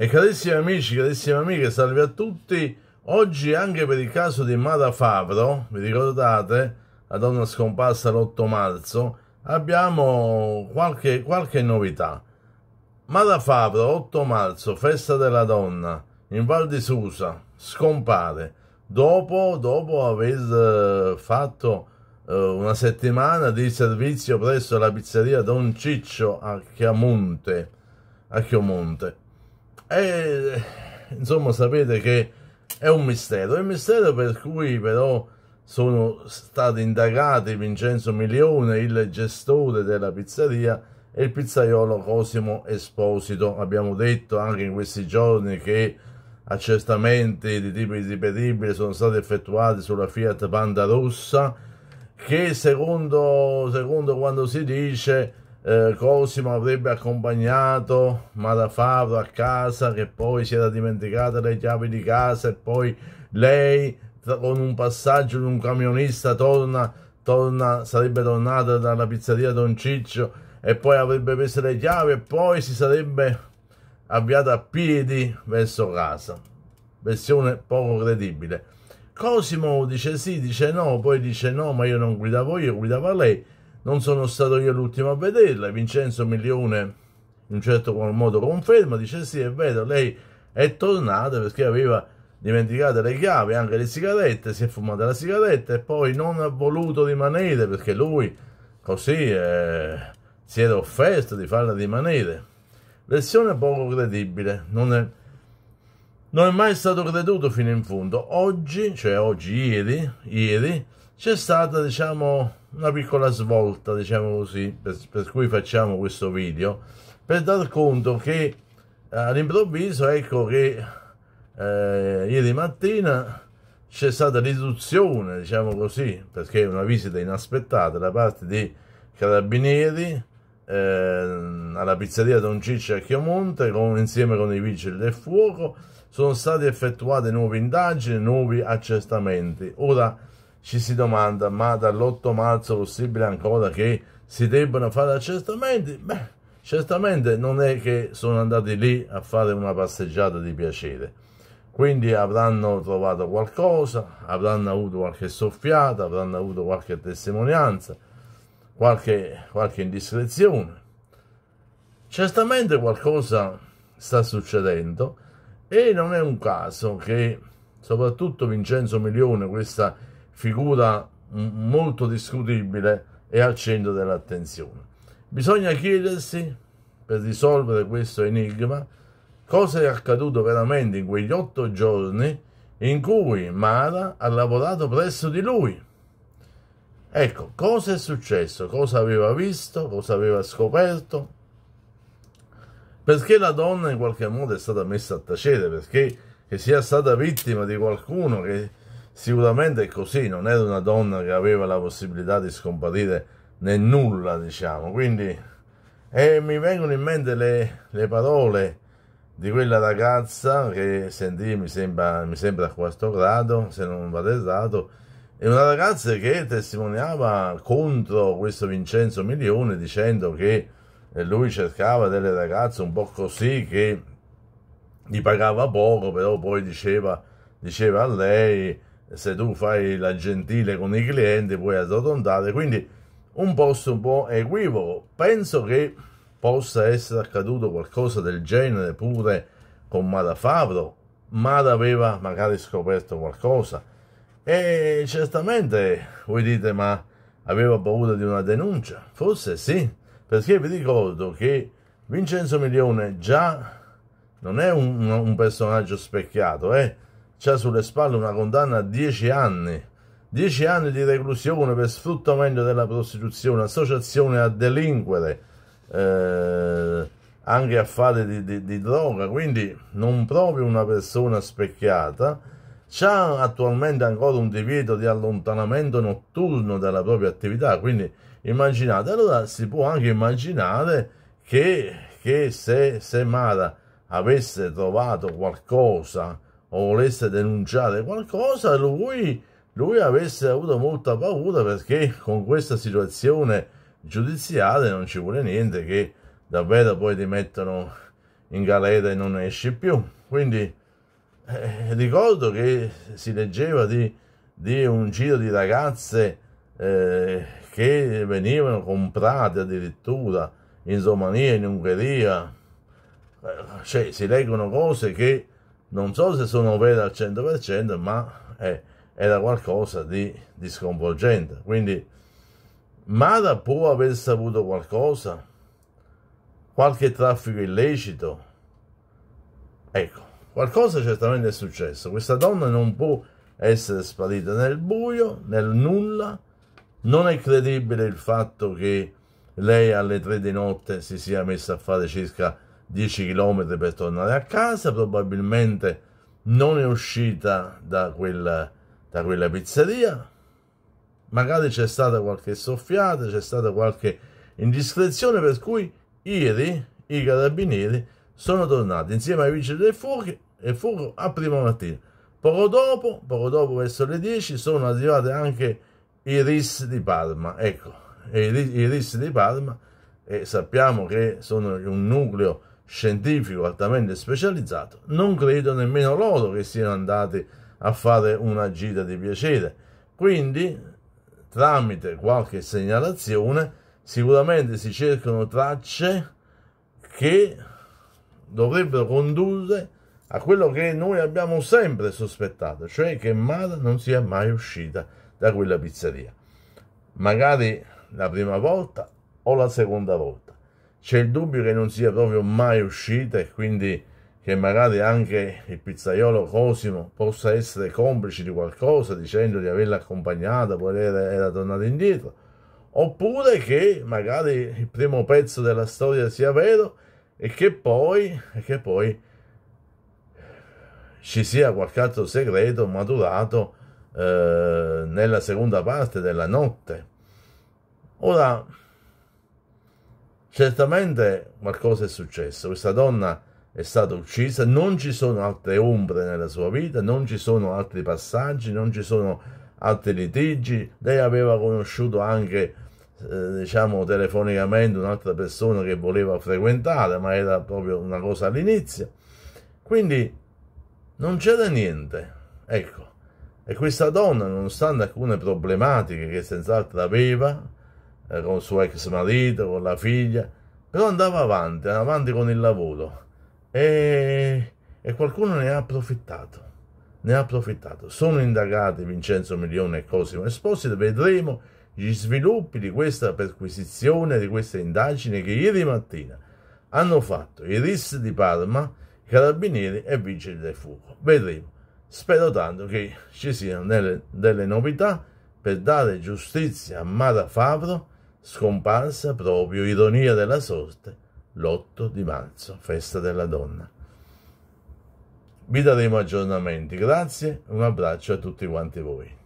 E carissimi amici, carissime amiche, salve a tutti. Oggi anche per il caso di Mara Favro, vi ricordate, la donna scomparsa l'8 marzo, abbiamo qualche, qualche novità. Mara Favro, 8 marzo, festa della donna, in Val di Susa, scompare. Dopo, dopo aver eh, fatto eh, una settimana di servizio presso la pizzeria Don Ciccio a Chiamonte. A Chiomonte e insomma sapete che è un mistero, è un mistero per cui però sono stati indagati Vincenzo Milione, il gestore della pizzeria, e il pizzaiolo Cosimo Esposito. Abbiamo detto anche in questi giorni che accertamenti di tipo irripetibile sono stati effettuati sulla Fiat Panda Rossa, che secondo, secondo quando si dice eh, Cosimo avrebbe accompagnato Madafavro a casa che poi si era dimenticata le chiavi di casa e poi lei con un passaggio di un camionista torna, torna, sarebbe tornata dalla pizzeria Don Ciccio e poi avrebbe preso le chiavi e poi si sarebbe avviata a piedi verso casa versione poco credibile Cosimo dice sì, dice no, poi dice no ma io non guidavo io, guidava lei non sono stato io l'ultimo a vederla. Vincenzo Milione, in un certo qual modo, conferma. Dice sì, è vero, lei è tornata perché aveva dimenticato le chiavi, anche le sigarette, si è fumata la sigaretta e poi non ha voluto rimanere perché lui così eh, si era offerto di farla rimanere. Versione poco credibile, non è, non è mai stato creduto fino in fondo. Oggi, cioè oggi, ieri, ieri c'è stata diciamo una piccola svolta diciamo così per, per cui facciamo questo video per dar conto che eh, all'improvviso ecco che eh, ieri mattina c'è stata riduzione diciamo così perché è una visita inaspettata da parte di carabinieri eh, alla pizzeria Don Ciccio a Chiomonte con, insieme con i vigili del fuoco sono state effettuate nuove indagini nuovi accertamenti ora ci si domanda ma dall'8 marzo è possibile ancora che si debbano fare accertamenti? Beh, certamente non è che sono andati lì a fare una passeggiata di piacere. Quindi avranno trovato qualcosa, avranno avuto qualche soffiata, avranno avuto qualche testimonianza, qualche, qualche indiscrezione. Certamente qualcosa sta succedendo e non è un caso che soprattutto Vincenzo Milione, questa figura molto discutibile e al centro dell'attenzione. Bisogna chiedersi, per risolvere questo enigma, cosa è accaduto veramente in quegli otto giorni in cui Mara ha lavorato presso di lui. Ecco, cosa è successo? Cosa aveva visto? Cosa aveva scoperto? Perché la donna in qualche modo è stata messa a tacere? Perché che sia stata vittima di qualcuno che Sicuramente è così, non era una donna che aveva la possibilità di scomparire nel nulla, diciamo. Quindi e mi vengono in mente le, le parole di quella ragazza che sentì, mi sembra, mi sembra a quarto grado, se non vado errato, e una ragazza che testimoniava contro questo Vincenzo Milione dicendo che eh, lui cercava delle ragazze un po' così che gli pagava poco, però poi diceva, diceva a lei se tu fai la gentile con i clienti puoi arrotondare quindi un posto un po' equivoco. Penso che possa essere accaduto qualcosa del genere pure con Mara Favro, Mara aveva magari scoperto qualcosa e certamente voi dite ma aveva paura di una denuncia, forse sì, perché vi ricordo che Vincenzo Milione già non è un, un personaggio specchiato, eh? c'ha sulle spalle una condanna a 10 anni. 10 anni di reclusione per sfruttamento della prostituzione, associazione a delinquere, eh, anche a fare di, di, di, droga, quindi non proprio una persona specchiata. C'ha attualmente ancora un divieto di allontanamento notturno dalla propria attività, quindi immaginate, allora si può anche immaginare che, che se, se Mara avesse trovato qualcosa o volesse denunciare qualcosa, lui, lui avesse avuto molta paura perché con questa situazione giudiziaria non ci vuole niente che davvero poi ti mettono in galera e non esci più. Quindi eh, ricordo che si leggeva di, di un giro di ragazze eh, che venivano comprate addirittura in Romania, in Ungheria, eh, cioè si leggono cose che non so se sono vere al 100%, ma eh, era qualcosa di, di sconvolgente. Quindi Mara può aver saputo qualcosa, qualche traffico illecito. Ecco, qualcosa certamente è successo. Questa donna non può essere sparita nel buio, nel nulla. Non è credibile il fatto che lei alle tre di notte si sia messa a fare circa 10 km per tornare a casa, probabilmente non è uscita da quella, da quella pizzeria, magari c'è stata qualche soffiata, c'è stata qualche indiscrezione, per cui ieri i carabinieri sono tornati insieme ai vigili del fuoco, e fuoco a prima mattina. Poco dopo, poco dopo, verso le 10, sono arrivati anche i RIS di Parma. Ecco, i RIS di Parma, e sappiamo che sono un nucleo scientifico altamente specializzato, non credo nemmeno loro che siano andati a fare una gita di piacere. Quindi, tramite qualche segnalazione, sicuramente si cercano tracce che dovrebbero condurre a quello che noi abbiamo sempre sospettato, cioè che Mara non sia mai uscita da quella pizzeria. Magari la prima volta o la seconda volta c'è il dubbio che non sia proprio mai uscita e quindi che magari anche il pizzaiolo Cosimo possa essere complice di qualcosa dicendo di averla accompagnata, poi era, era tornata indietro, oppure che magari il primo pezzo della storia sia vero e che poi, e che poi ci sia qualche altro segreto maturato eh, nella seconda parte della notte. Ora, Certamente qualcosa è successo, questa donna è stata uccisa, non ci sono altre ombre nella sua vita, non ci sono altri passaggi, non ci sono altri litigi, lei aveva conosciuto anche eh, diciamo telefonicamente un'altra persona che voleva frequentare, ma era proprio una cosa all'inizio. Quindi non c'era niente, ecco. E questa donna, nonostante alcune problematiche che senz'altro aveva, eh, con il suo ex marito, con la figlia, però andava avanti, andava avanti con il lavoro e, e qualcuno ne ha approfittato ne ha approfittato. Sono indagati Vincenzo Milione e Cosimo Esposito, vedremo gli sviluppi di questa perquisizione, di questa indagine che ieri mattina hanno fatto i RIS di Parma, i Carabinieri e Vigili del Fuoco. Vedremo. Spero tanto che ci siano delle, delle novità per dare giustizia a Mara Favro scomparsa proprio, ironia della sorte, l'8 di marzo, festa della donna. Vi daremo aggiornamenti, grazie, un abbraccio a tutti quanti voi.